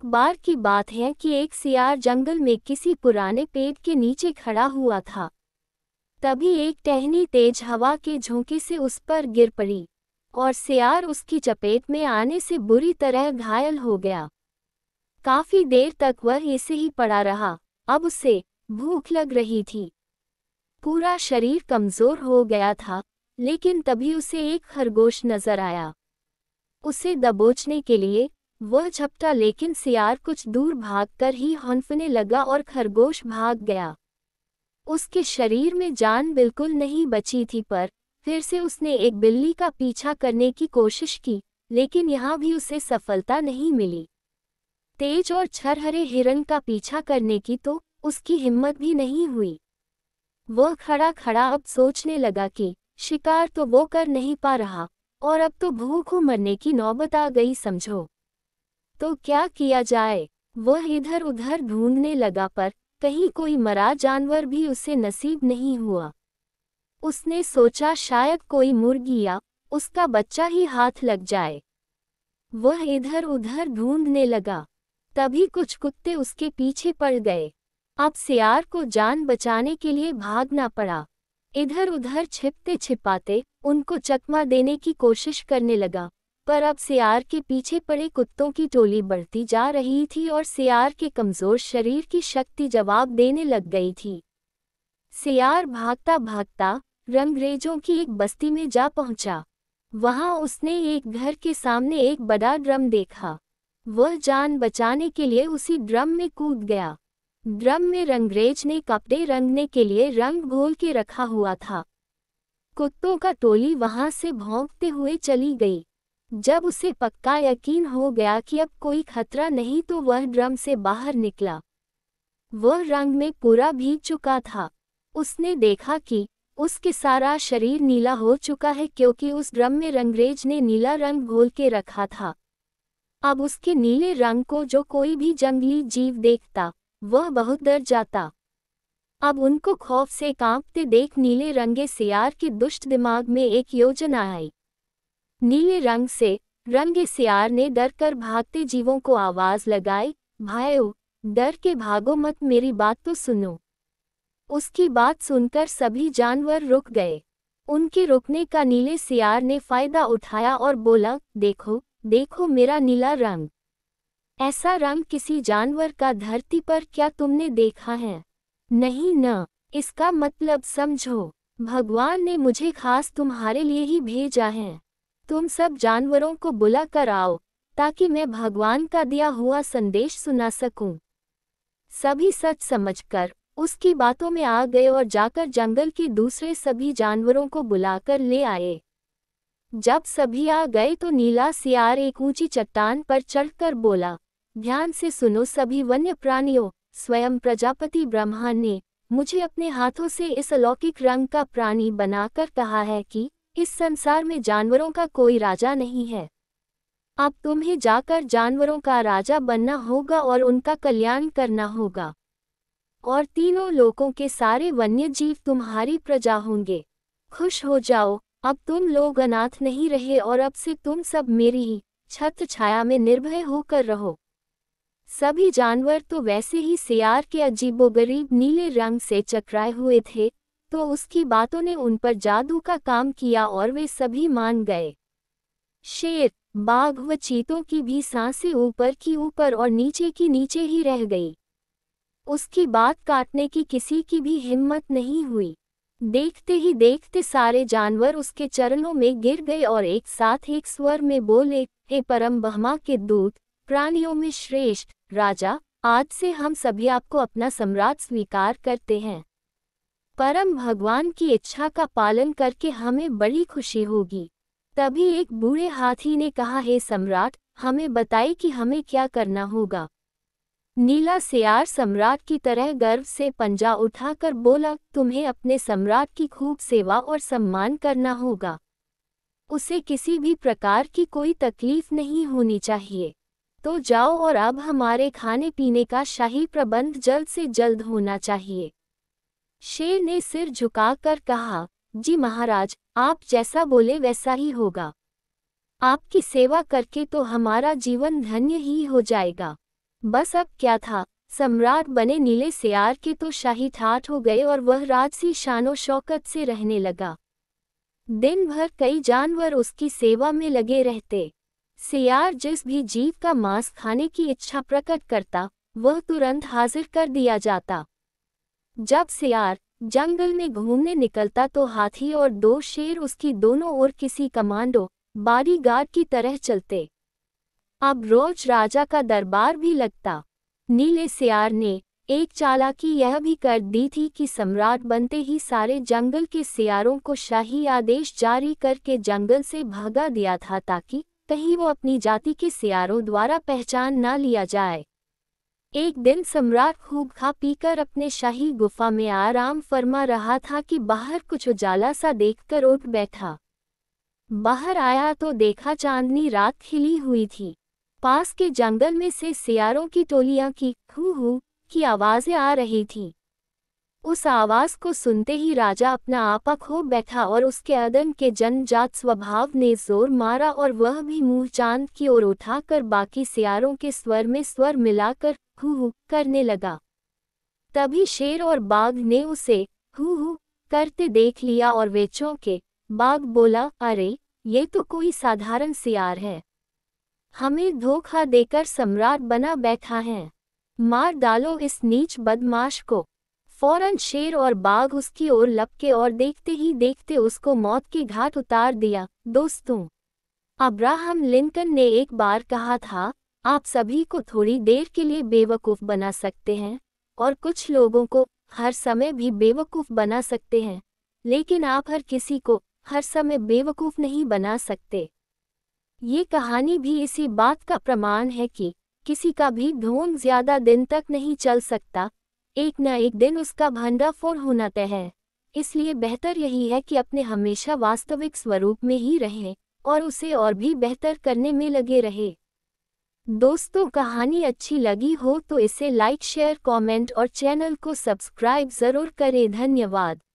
एक बार की बात है कि एक सियार जंगल में किसी पुराने पेड़ के नीचे खड़ा हुआ था तभी एक टहनी तेज हवा के झोंके से उस पर गिर पड़ी और सियार उसकी चपेट में आने से बुरी तरह घायल हो गया काफी देर तक वह ऐसे ही पड़ा रहा अब उसे भूख लग रही थी पूरा शरीर कमजोर हो गया था लेकिन तभी उसे एक खरगोश नजर आया उसे दबोचने के लिए वह झपटा लेकिन सियार कुछ दूर भागकर ही हंफने लगा और खरगोश भाग गया उसके शरीर में जान बिल्कुल नहीं बची थी पर फिर से उसने एक बिल्ली का पीछा करने की कोशिश की लेकिन यहाँ भी उसे सफलता नहीं मिली तेज और छरहरे हिरन का पीछा करने की तो उसकी हिम्मत भी नहीं हुई वह खड़ा खड़ा अब सोचने लगा कि शिकार तो वो कर नहीं पा रहा और अब तो भूखों मरने की नौबत आ गई समझो तो क्या किया जाए वह इधर उधर ढूंढने लगा पर कहीं कोई मरा जानवर भी उसे नसीब नहीं हुआ उसने सोचा शायद कोई मुर्गी या उसका बच्चा ही हाथ लग जाए वह इधर उधर ढूंढने लगा तभी कुछ कुत्ते उसके पीछे पड़ गए अब सियार को जान बचाने के लिए भागना पड़ा इधर उधर छिपते छिपाते उनको चकमा देने की कोशिश करने लगा पर अब सियार के पीछे पड़े कुत्तों की टोली बढ़ती जा रही थी और सियार के कमजोर शरीर की शक्ति जवाब देने लग गई थी सियार भागता भागता रंगरेजों की एक बस्ती में जा पहुंचा वहां उसने एक घर के सामने एक बड़ा ड्रम देखा वह जान बचाने के लिए उसी ड्रम में कूद गया ड्रम में रंगरेज ने कपड़े रंगने के लिए रंग घोल के रखा हुआ था कुत्तों का टोली वहां से भोंकते हुए चली गई जब उसे पक्का यकीन हो गया कि अब कोई खतरा नहीं तो वह ड्रम से बाहर निकला वह रंग में पूरा भीग चुका था उसने देखा कि उसके सारा शरीर नीला हो चुका है क्योंकि उस ड्रम में रंगरेज ने नीला रंग घोल के रखा था अब उसके नीले रंग को जो कोई भी जंगली जीव देखता वह बहुत डर जाता अब उनको खौफ से कांपते देख नीले रंगे सियार के दुष्ट दिमाग में एक योजना आई नीले रंग से रंगे सियार ने डर कर भागते जीवों को आवाज लगाई भाई डर के भागो मत मेरी बात तो सुनो उसकी बात सुनकर सभी जानवर रुक गए उनके रुकने का नीले सियार ने फायदा उठाया और बोला देखो देखो मेरा नीला रंग ऐसा रंग किसी जानवर का धरती पर क्या तुमने देखा है नहीं न इसका मतलब समझो भगवान ने मुझे खास तुम्हारे लिए ही भेजा है तुम सब जानवरों को बुला कर आओ ताकि मैं भगवान का दिया हुआ संदेश सुना सकूं। सभी सच समझकर उसकी बातों में आ गए और जाकर जंगल के दूसरे सभी जानवरों को बुलाकर ले आए जब सभी आ गए तो नीला सियार एक ऊंची चट्टान पर चढ़कर बोला ध्यान से सुनो सभी वन्य प्राणियों स्वयं प्रजापति ब्रह्मा ने मुझे अपने हाथों से इस अलौकिक रंग का प्राणी बनाकर कहा है कि इस संसार में जानवरों का कोई राजा नहीं है अब तुम्हें जाकर जानवरों का राजा बनना होगा और उनका कल्याण करना होगा और तीनों लोगों के सारे वन्य जीव तुम्हारी प्रजा होंगे खुश हो जाओ अब तुम लोग अनाथ नहीं रहे और अब से तुम सब मेरी ही छत छाया में निर्भय होकर रहो सभी जानवर तो वैसे ही सियार के अजीबोगरीब नीले रंग से चकराए हुए थे तो उसकी बातों ने उन पर जादू का काम किया और वे सभी मान गए शेर बाघ व चीतों की भी सांसें ऊपर की ऊपर और नीचे की नीचे ही रह गई उसकी बात काटने की किसी की भी हिम्मत नहीं हुई देखते ही देखते सारे जानवर उसके चरणों में गिर गए और एक साथ एक स्वर में बोले हे परम बहमा के दूत प्राणियों में श्रेष्ठ राजा आज से हम सभी आपको अपना सम्राट स्वीकार करते हैं परम भगवान की इच्छा का पालन करके हमें बड़ी खुशी होगी तभी एक बूढ़े हाथी ने कहा हे सम्राट हमें बताए कि हमें क्या करना होगा नीला सियार सम्राट की तरह गर्व से पंजा उठाकर बोला तुम्हें अपने सम्राट की खूब सेवा और सम्मान करना होगा उसे किसी भी प्रकार की कोई तकलीफ नहीं होनी चाहिए तो जाओ और अब हमारे खाने पीने का शाही प्रबंध जल्द से जल्द होना चाहिए शेर ने सिर झुकाकर कहा जी महाराज आप जैसा बोले वैसा ही होगा आपकी सेवा करके तो हमारा जीवन धन्य ही हो जाएगा बस अब क्या था सम्राट बने नीले सियार के तो शाही ठाठ हो गए और वह राजसी शानो शौकत से रहने लगा दिन भर कई जानवर उसकी सेवा में लगे रहते सियार जिस भी जीव का मांस खाने की इच्छा प्रकट करता वह तुरंत हाजिर कर दिया जाता जब सियार जंगल में घूमने निकलता तो हाथी और दो शेर उसकी दोनों ओर किसी कमांडो बाडीगार्ड की तरह चलते अब रोज राजा का दरबार भी लगता नीले सियार ने एक चालाकी यह भी कर दी थी कि सम्राट बनते ही सारे जंगल के सियारों को शाही आदेश जारी करके जंगल से भगा दिया था ताकि कहीं वो अपनी जाति के सियारों द्वारा पहचान न लिया जाए एक दिन सम्राट खूब खा पीकर अपने शाही गुफा में आराम फरमा रहा था कि बाहर कुछ उजाला सा देखकर उठ बैठा बाहर आया तो देखा चांदनी रात खिली हुई थी पास के जंगल में से सियारों की टोलियां की हू हू की आवाज़ें आ रही थीं उस आवाज़ को सुनते ही राजा अपना आपा खो बैठा और उसके अदन के जनजात स्वभाव ने जोर मारा और वह भी मुंह चांद की ओर उठाकर बाकी सियारों के स्वर में स्वर मिलाकर हु हु करने लगा तभी शेर और बाघ ने उसे हु हु करते देख लिया और वे चौंके बाघ बोला अरे ये तो कोई साधारण सियार है हमें धोखा देकर सम्राट बना बैठा है मार डालो इस नीच बदमाश को फौरन शेर और बाघ उसकी ओर लपके और देखते ही देखते उसको मौत के घाट उतार दिया दोस्तों अब्राहम लिंकन ने एक बार कहा था आप सभी को थोड़ी देर के लिए बेवकूफ़ बना सकते हैं और कुछ लोगों को हर समय भी बेवकूफ़ बना सकते हैं लेकिन आप हर किसी को हर समय बेवकूफ़ नहीं बना सकते ये कहानी भी इसी बात का प्रमाण है कि किसी का भी ढोंग ज़्यादा दिन तक नहीं चल सकता एक न एक दिन उसका भंडाफोड़ होना तय है इसलिए बेहतर यही है कि अपने हमेशा वास्तविक स्वरूप में ही रहें और उसे और भी बेहतर करने में लगे रहें दोस्तों कहानी अच्छी लगी हो तो इसे लाइक शेयर कमेंट और चैनल को सब्सक्राइब ज़रूर करें धन्यवाद